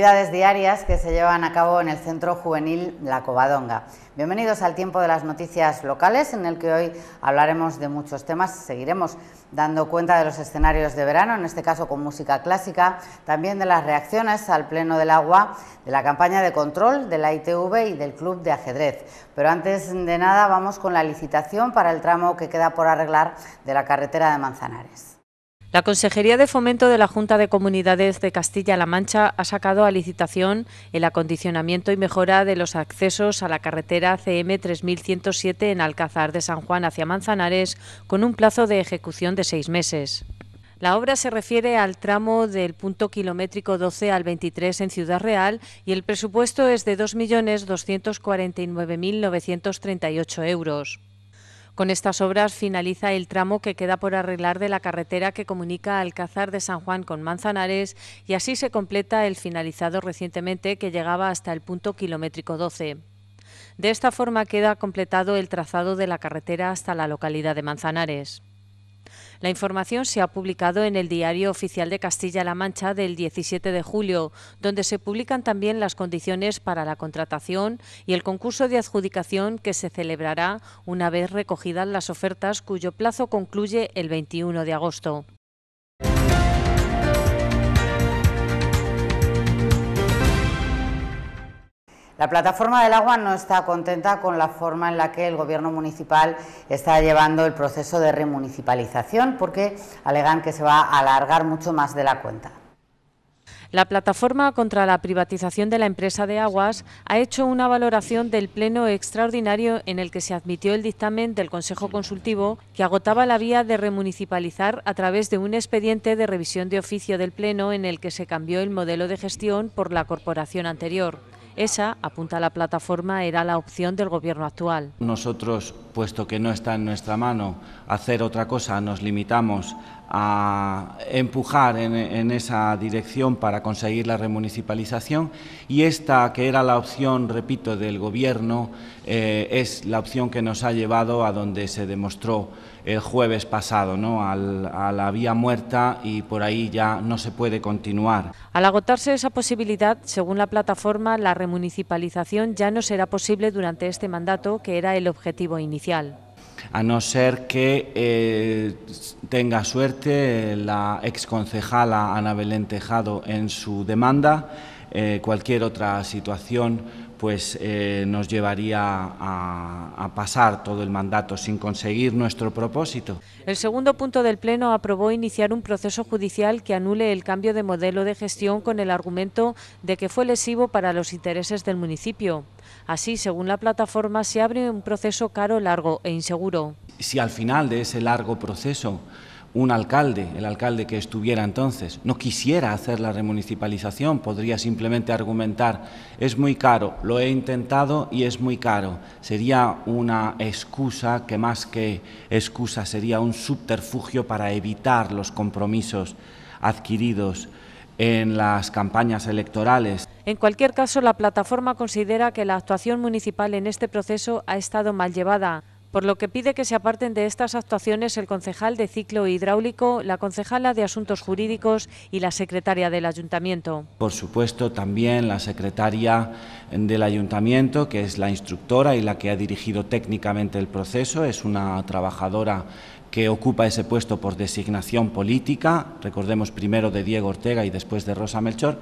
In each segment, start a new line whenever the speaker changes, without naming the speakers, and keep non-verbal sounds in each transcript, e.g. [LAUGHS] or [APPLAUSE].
actividades diarias que se llevan a cabo en el Centro Juvenil La Covadonga. Bienvenidos al tiempo de las noticias locales, en el que hoy hablaremos de muchos temas. Seguiremos dando cuenta de los escenarios de verano, en este caso con música clásica, también de las reacciones al Pleno del Agua, de la campaña de control de la ITV y del Club de Ajedrez. Pero antes de nada vamos con la licitación para el tramo que queda por arreglar de la carretera de Manzanares.
La Consejería de Fomento de la Junta de Comunidades de Castilla-La Mancha ha sacado a licitación el acondicionamiento y mejora de los accesos a la carretera CM 3107 en Alcázar de San Juan hacia Manzanares con un plazo de ejecución de seis meses. La obra se refiere al tramo del punto kilométrico 12 al 23 en Ciudad Real y el presupuesto es de 2.249.938 euros. Con estas obras finaliza el tramo que queda por arreglar de la carretera que comunica Alcázar de San Juan con Manzanares y así se completa el finalizado recientemente que llegaba hasta el punto kilométrico 12. De esta forma queda completado el trazado de la carretera hasta la localidad de Manzanares. La información se ha publicado en el Diario Oficial de Castilla-La Mancha del 17 de julio, donde se publican también las condiciones para la contratación y el concurso de adjudicación que se celebrará una vez recogidas las ofertas cuyo plazo concluye el 21 de agosto.
La plataforma del agua no está contenta con la forma en la que el gobierno municipal está llevando el proceso de remunicipalización porque alegan que se va a alargar mucho más de la cuenta.
La plataforma contra la privatización de la empresa de aguas ha hecho una valoración del pleno extraordinario en el que se admitió el dictamen del Consejo Consultivo que agotaba la vía de remunicipalizar a través de un expediente de revisión de oficio del pleno en el que se cambió el modelo de gestión por la corporación anterior. Esa, apunta la plataforma, era la opción del Gobierno actual.
Nosotros, puesto que no está en nuestra mano hacer otra cosa, nos limitamos a empujar en, esa dirección para conseguir la remunicipalización y esta, que era la opción, repito, del Gobierno, eh, es la opción que nos ha llevado a donde se demostró el jueves pasado, ¿no? a la vía muerta y por ahí ya no se puede continuar. Al
agotarse esa posibilidad, según la plataforma, la
remunicipalización
ya no será posible durante este mandato, que era el objetivo inicial
a no ser que eh, tenga suerte la exconcejala Ana Belén Tejado en su demanda, eh, cualquier otra situación pues eh, nos llevaría a, a, pasar todo el mandato sin conseguir nuestro propósito.
El segundo punto del Pleno aprobó iniciar un proceso judicial que anule el cambio de modelo de gestión con el argumento de que fue lesivo para los intereses del municipio. Así, según la plataforma, se abre un proceso caro, largo e inseguro.
Si al final de ese largo proceso un alcalde, el alcalde que estuviera entonces, no quisiera hacer la remunicipalización, podría simplemente argumentar, es muy caro, lo he intentado y es muy caro. Sería una excusa que más que excusa sería un subterfugio para evitar los compromisos adquiridos en las campañas electorales.
En cualquier caso, la plataforma considera que la actuación municipal en este proceso ha estado mal llevada por lo que pide que se aparten de estas actuaciones el concejal de ciclo hidráulico, la concejala de asuntos jurídicos y la secretaria del ayuntamiento.
Por supuesto, también la secretaria del ayuntamiento, que es la instructora y la que ha dirigido técnicamente el proceso, es una trabajadora que ocupa ese puesto por designación política, recordemos primero de Diego Ortega y después de Rosa Melchor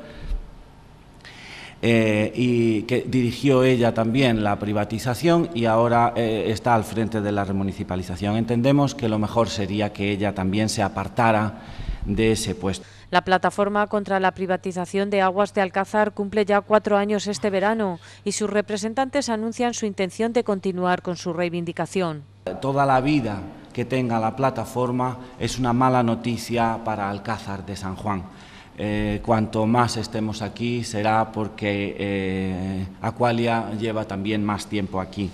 eh, y que dirigió ella también la privatización y ahora eh, está al frente de la remunicipalización. Entendemos que lo mejor sería que ella también se apartara de ese puesto.
La plataforma contra la privatización de aguas de Alcázar cumple ya cuatro años este verano y sus representantes anuncian su intención de continuar con su reivindicación.
Toda la vida que tenga la plataforma es una mala noticia para Alcázar de San Juan. Eh, cuanto más estemos aquí será porque eh, Aqualia lleva también más tiempo aquí.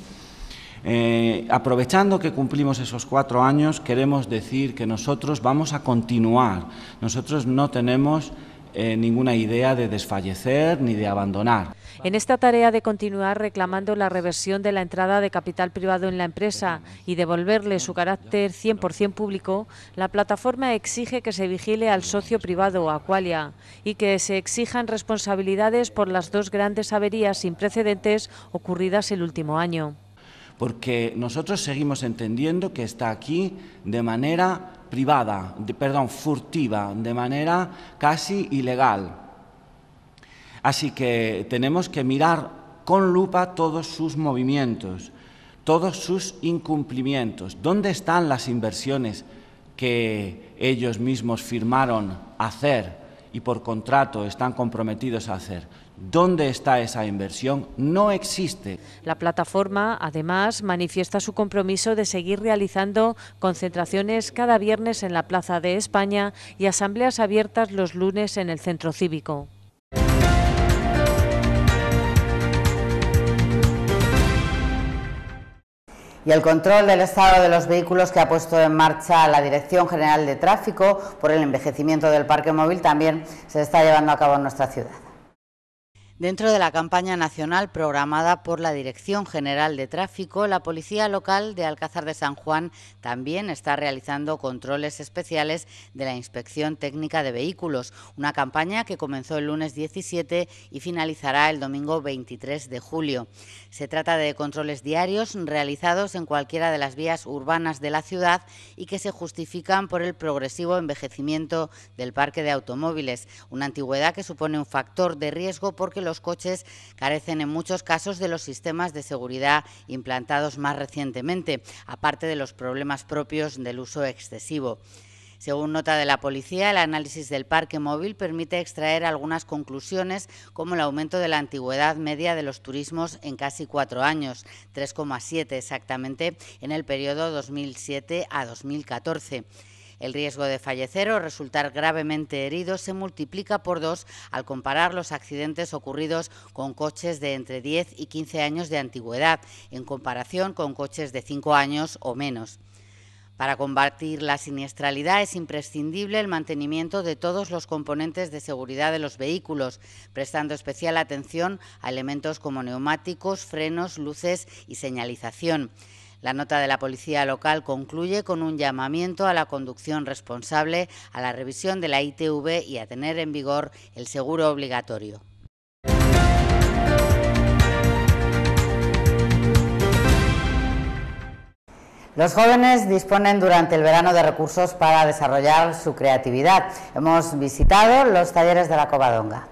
Eh, aprovechando que cumplimos esos cuatro años, queremos decir que nosotros vamos a continuar. Nosotros no tenemos eh, ninguna idea de desfallecer ni de abandonar.
En esta tarea de continuar reclamando la reversión de la entrada de capital privado en la empresa y devolverle su carácter 100% público, la plataforma exige que se vigile al socio privado, Aqualia, y que se exijan responsabilidades por las dos grandes averías sin precedentes
ocurridas el último año porque nosotros seguimos entendiendo que está aquí de manera privada, perdón, furtiva, de manera casi ilegal. Así que tenemos que mirar con lupa todos sus movimientos, todos sus incumplimientos. ¿Dónde están las inversiones que ellos mismos firmaron hacer y por contrato están comprometidos a hacer? ¿Dónde está esa inversión? No existe. La plataforma, además, manifiesta su compromiso de seguir realizando
concentraciones cada viernes en la Plaza de España y asambleas abiertas los lunes en el Centro Cívico. y
el control del estado de los vehículos que ha puesto en marcha la Dirección General de Tráfico por el envejecimiento del parque móvil también se está llevando a cabo en nuestra ciudad. Dentro de la campaña nacional programada por la Dirección General de Tráfico, la Policía Local de Alcázar de San Juan también está realizando controles especiales de la Inspección Técnica de Vehículos, una campaña que comenzó el lunes 17 y finalizará el domingo 23 de julio. Se trata de controles diarios realizados en cualquiera de las vías urbanas de la ciudad y que se justifican por el progresivo envejecimiento del parque de automóviles, una antigüedad que supone un factor de riesgo porque los coches carecen en muchos casos de los sistemas de seguridad implantados más recientemente, aparte de los problemas propios del uso excesivo. Según nota de la policía, el análisis del parque móvil permite extraer algunas conclusiones, como el aumento de la antigüedad media de los turismos en casi cuatro años, 3,7 exactamente, en el periodo 2007 a 2014. El riesgo de fallecer o resultar gravemente herido se multiplica por dos al comparar los accidentes ocurridos con coches de entre 10 y 15 años de antigüedad, en comparación con coches de 5 años o menos. Para combatir la siniestralidad es imprescindible el mantenimiento de todos los componentes de seguridad de los vehículos, prestando especial atención a elementos como neumáticos, frenos, luces y señalización. La nota de la policía local concluye con un llamamiento a la conducción responsable, a la revisión de la ITV y a tener en vigor el seguro obligatorio. Los jóvenes disponen durante el verano de recursos para desarrollar su creatividad. Hemos visitado los talleres de la Covadonga.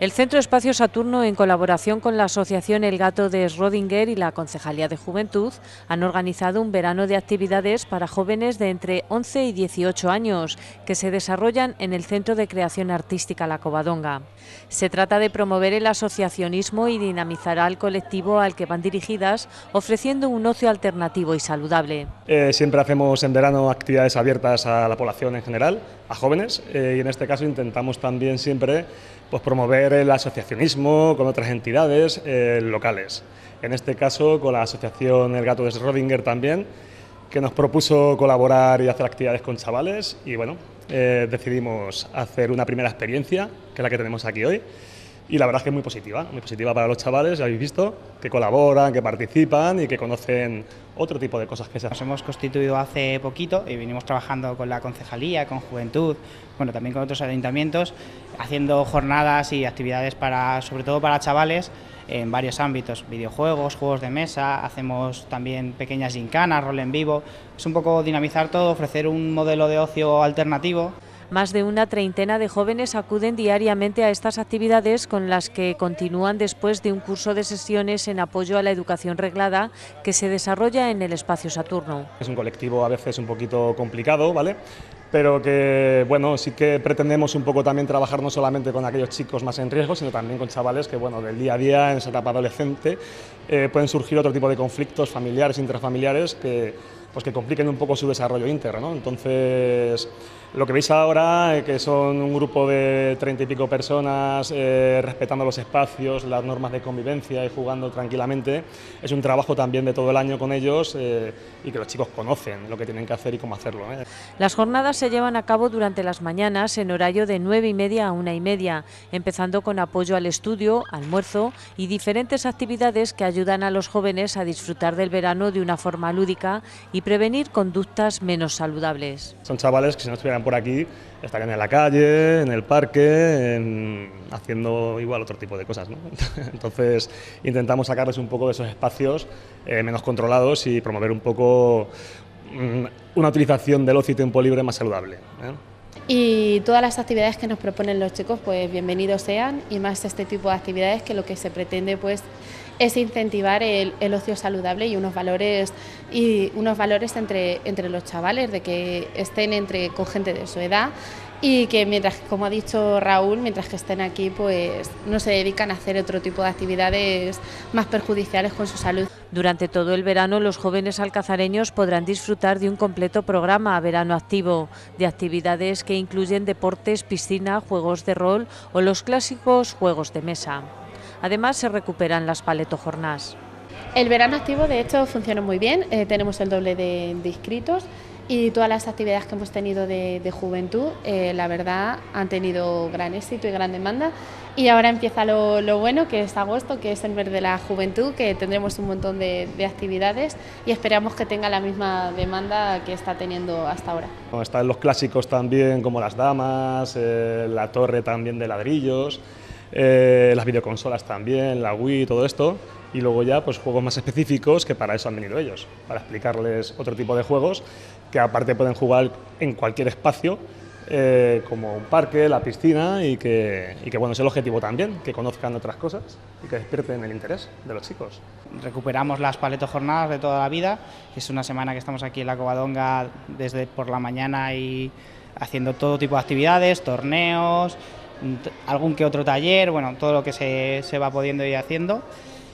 El Centro Espacio Saturno, en colaboración con la Asociación El Gato de Schrödinger y la Concejalía de Juventud, han organizado un verano de actividades para jóvenes de entre 11 y 18 años que se desarrollan en el Centro de Creación Artística La Covadonga. Se trata de promover el asociacionismo y dinamizar al colectivo al que van dirigidas, ofreciendo un ocio alternativo y saludable.
Eh, siempre hacemos en verano actividades abiertas a la población en general, a jóvenes, eh, y en este caso intentamos también siempre pues promover el asociacionismo con otras entidades eh, locales. En este caso con la asociación El Gato de Schrödinger también, que nos propuso colaborar y hacer actividades con chavales y bueno, eh, decidimos hacer una primera experiencia, que es la que tenemos aquí hoy y la verdad es que es muy positiva, muy positiva para los chavales, ya habéis visto, que colaboran, que participan y que conocen otro tipo de cosas que se hacen. Nos hemos constituido hace poquito y venimos trabajando con la concejalía, con juventud, bueno, también con otros
ayuntamientos, haciendo jornadas y actividades para, sobre todo para chavales en varios ámbitos, videojuegos, juegos de mesa, hacemos también pequeñas gincanas, rol en vivo, es un poco dinamizar todo, ofrecer un modelo de ocio alternativo. Más de una treintena de
jóvenes acuden diariamente a estas actividades con las que continúan después de un curso de sesiones en apoyo a la educación reglada que se desarrolla en el espacio Saturno.
Es un colectivo a veces un poquito complicado, ¿vale? pero que bueno, sí que pretendemos un poco también trabajar no solamente con aquellos chicos más en riesgo, sino también con chavales que bueno, del día a día, en esa etapa adolescente, eh, pueden surgir otro tipo de conflictos familiares, intrafamiliares, que, pues que compliquen un poco su desarrollo íntegro. ¿no? Entonces, lo que veis ahora, eh, que son un grupo de treinta y pico personas eh, respetando los espacios, las normas de convivencia y jugando tranquilamente, es un trabajo también de todo el año con ellos eh, y que los chicos conocen lo que tienen que hacer y cómo hacerlo.
Las jornadas se llevan a cabo durante las mañanas en horario de nueve y media a una y media, empezando con apoyo al estudio, almuerzo y diferentes actividades que ayudan a los jóvenes a disfrutar del verano de una forma lúdica y prevenir conductas menos saludables.
Son chavales que si no por aquí, estarían en la calle, en el parque, haciendo igual otro tipo de cosas. [LAUGHS] Entonces intentamos sacarles un poco de esos espacios eh, menos controlados y promover un poco mm, una utilización del ocio y tiempo libre más saludable. ¿eh?
Y todas las actividades que nos proponen los chicos, pues bienvenidos sean y más este tipo de actividades que lo que se pretende pues es incentivar el, ocio saludable y unos valores y unos valores entre, entre los chavales de que estén entre con gente de su edad y que mientras como ha dicho Raúl mientras que estén aquí pues no se dedican a hacer otro tipo de actividades
más perjudiciales con su salud durante todo el verano los jóvenes alcazareños podrán disfrutar de un completo programa verano activo, de actividades que incluyen deportes, piscina, juegos de rol o los clásicos juegos de mesa. Además, se recuperan las paletojornás.
El verano activo, de hecho, funciona muy bien. Eh, tenemos el doble de, inscritos y todas las actividades que hemos tenido de, juventud, eh, la verdad, han tenido gran éxito y gran demanda. Y ahora empieza lo, bueno, que es agosto, que es el mes de la juventud, que tendremos un montón de, actividades y esperamos que tenga la misma demanda que está teniendo hasta ahora.
están los clásicos también, como las damas, eh, la torre también de ladrillos. Eh, las videoconsolas también, la Wii, todo esto, y luego ya pues juegos más específicos que para eso han venido ellos, para explicarles otro tipo de juegos que aparte pueden jugar en cualquier espacio, eh, como un parque, la piscina y que, y que bueno, es el objetivo también, que conozcan otras cosas y que despierten el interés de los chicos. Recuperamos las paleto jornadas de toda la vida, que es una semana que estamos aquí en la
Covadonga desde por la mañana y haciendo todo tipo de actividades, torneos, algún que otro taller, bueno, todo lo que se, va pudiendo ir haciendo.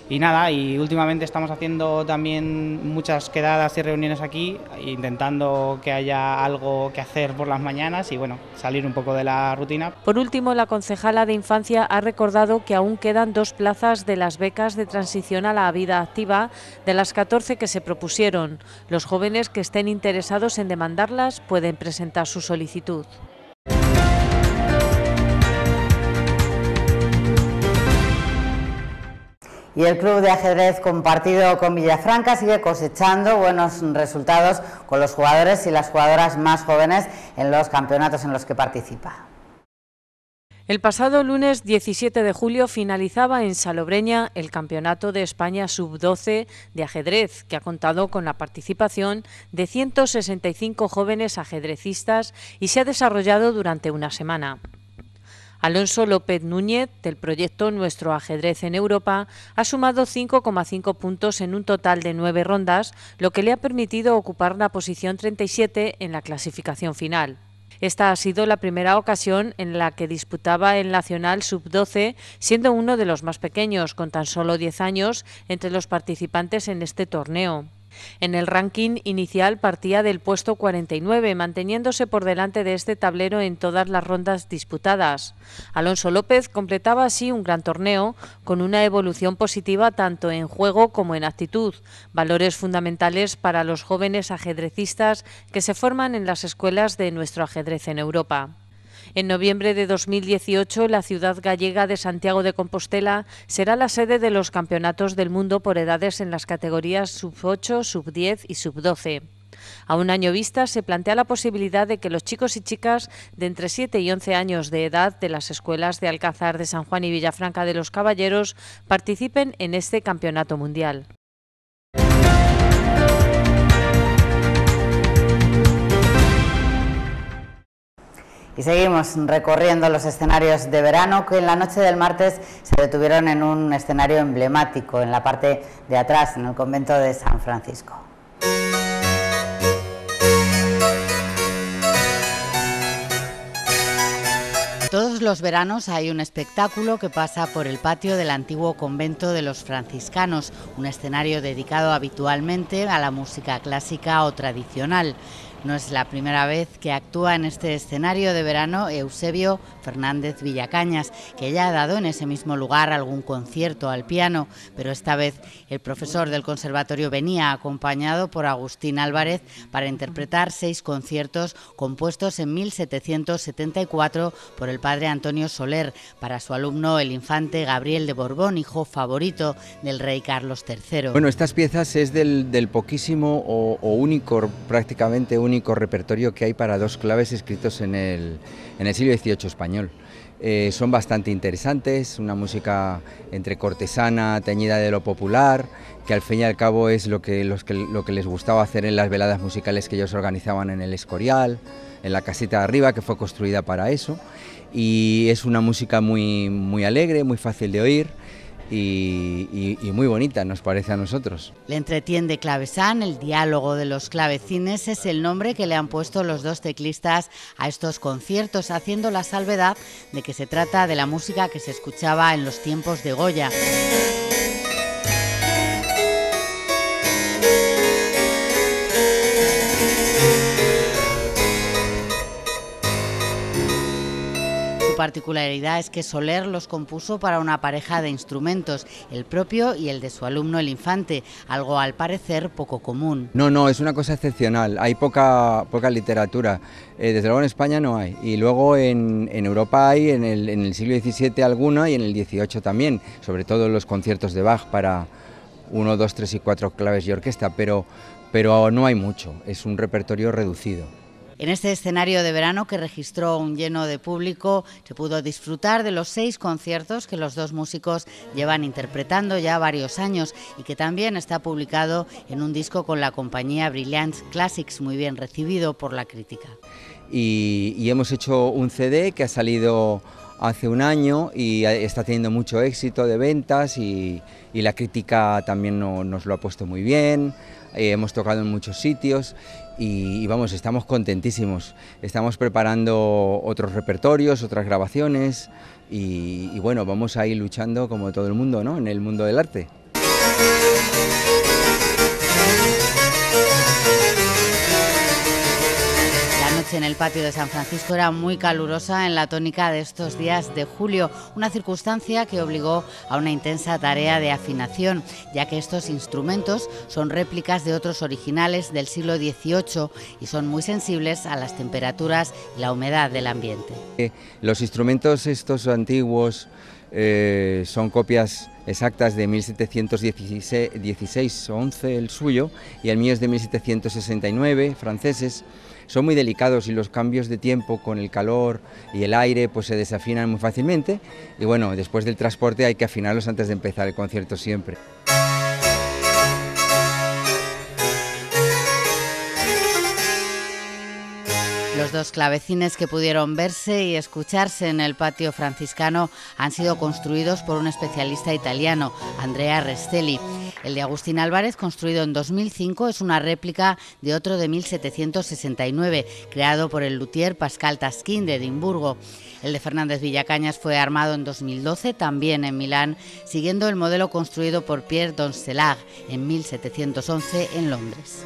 Y nada, y últimamente estamos haciendo también muchas quedadas y reuniones aquí, intentando que haya algo que hacer por las mañanas y bueno, salir un poco de la rutina.
Por último, la concejala de infancia ha recordado que aún quedan dos plazas de las becas de transición a la vida activa de las 14 que se propusieron. Los jóvenes que estén interesados en demandarlas pueden presentar su solicitud.
y el club de ajedrez compartido con Villafranca sigue cosechando buenos resultados con los jugadores y las jugadoras más jóvenes en los campeonatos en los que participa.
El pasado lunes 17 de julio finalizaba en Salobreña el Campeonato de España Sub-12 de ajedrez, que ha contado con la participación de 165 jóvenes ajedrecistas y se ha desarrollado durante una semana. Alonso López Núñez, del proyecto Nuestro ajedrez en Europa, ha sumado 5,5 puntos en un total de nueve rondas, lo que le ha permitido ocupar la posición 37 en la clasificación final. Esta ha sido la primera ocasión en la que disputaba el Nacional Sub-12, siendo uno de los más pequeños, con tan solo 10 años, entre los participantes en este torneo. En el ranking inicial partía del puesto 49, manteniéndose por delante de este tablero en todas las rondas disputadas. Alonso López completaba así un gran torneo, con una evolución positiva tanto en juego como en actitud, valores fundamentales para los jóvenes ajedrecistas que se forman en las escuelas de nuestro ajedrez en Europa. En noviembre de 2018, la ciudad gallega de Santiago de Compostela será la sede de los Campeonatos del Mundo por edades en las categorías sub-8, sub-10 y sub-12. A un año vista se plantea la posibilidad de que los chicos y chicas de entre 7 y 11 años de edad de las escuelas de Alcázar de San Juan y Villafranca de los Caballeros participen en este campeonato mundial.
Y seguimos recorriendo los escenarios de verano que en la noche del martes se detuvieron en un escenario emblemático, en la parte de atrás, en el convento de San Francisco. Todos los veranos hay un espectáculo que pasa por el patio del antiguo convento de los franciscanos, un escenario dedicado habitualmente a la música clásica o tradicional. No es la primera vez que actúa en este escenario de verano Eusebio Fernández Villacañas, que ya ha dado en ese mismo lugar algún concierto al piano, pero esta vez el profesor del conservatorio venía acompañado por Agustín Álvarez para interpretar seis conciertos compuestos en 1774 por el padre Antonio Soler para su alumno el infante Gabriel de Borbón, hijo favorito del rey Carlos III. Bueno, estas
piezas es del, poquísimo o único, prácticamente único repertorio que hay para dos claves escritos en el, siglo XVIII español. Eh, son bastante interesantes, una música entre cortesana, teñida de lo popular, que al fin y al cabo es lo que, les gustaba hacer en las veladas musicales que ellos organizaban en el Escorial, en la casita de arriba, que fue construida para eso. Y es una música muy alegre, muy fácil de oír y, muy bonita, nos parece a nosotros.
Le entretiende Clavesán, el diálogo de los clavecines es el nombre que le han puesto los dos teclistas a estos conciertos, haciendo la salvedad de que se trata de la música que se escuchaba en los tiempos de Goya. particularidad es que Soler los compuso para una pareja de instrumentos, el propio y el de su alumno el Infante, algo al parecer poco común.
No, no, es una cosa excepcional, hay poca, poca literatura, eh, desde luego en España no hay, y luego en, Europa hay, en el, siglo XVII alguna y en el XVIII también, sobre todo en los conciertos de Bach para uno, dos, tres y cuatro claves y orquesta, pero, pero no hay mucho, es un repertorio reducido.
En este escenario de verano que registró un lleno de público, se pudo disfrutar de los seis conciertos que los dos músicos llevan interpretando ya varios años y que también está publicado en un disco con la compañía Brilliant Classics, muy bien recibido por la crítica.
Y, hemos hecho un CD que ha salido hace un año y está teniendo mucho éxito de ventas y, la crítica también nos lo ha puesto muy bien, eh, hemos tocado en muchos sitios y, vamos, estamos contentísimos. Estamos preparando otros repertorios, otras grabaciones y, y bueno, vamos a ir luchando como todo el mundo, ¿no? En el mundo del arte.
en el patio de San Francisco era muy calurosa en la tónica de estos días de julio, una circunstancia que obligó a una intensa tarea de afinación, ya que estos instrumentos son réplicas de otros originales del siglo XVIII y son muy sensibles a las temperaturas y la humedad del ambiente.
Eh, los instrumentos estos antiguos eh, son copias exactas de 1716 11 el suyo y el mío es de 1769, franceses son muy delicados y los cambios de tiempo con el calor y el aire pues se desafinan muy fácilmente y bueno, después del transporte hay que afinarlos antes de empezar el concierto siempre.
Los dos clavecines que pudieron verse y escucharse en el patio franciscano han sido construidos por un especialista italiano, Andrea Restelli. El de Agustín Álvarez, construido en 2005, es una réplica de otro de 1769, creado por el luthier Pascal Tasquín de Edimburgo. El de Fernández Villacañas fue armado en 2012, también en Milán, siguiendo el modelo construido por Pierre Doncelag en 1711 en Londres.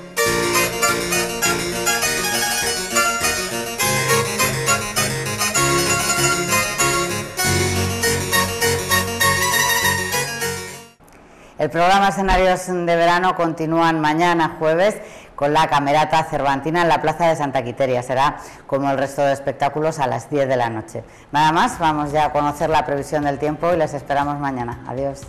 El programa Escenarios de Verano continúan mañana jueves con la Camerata Cervantina en la Plaza de Santa Quiteria. Será como el resto de espectáculos a las 10 de la noche. Nada más, vamos ya a conocer la previsión del tiempo y les esperamos mañana. Adiós.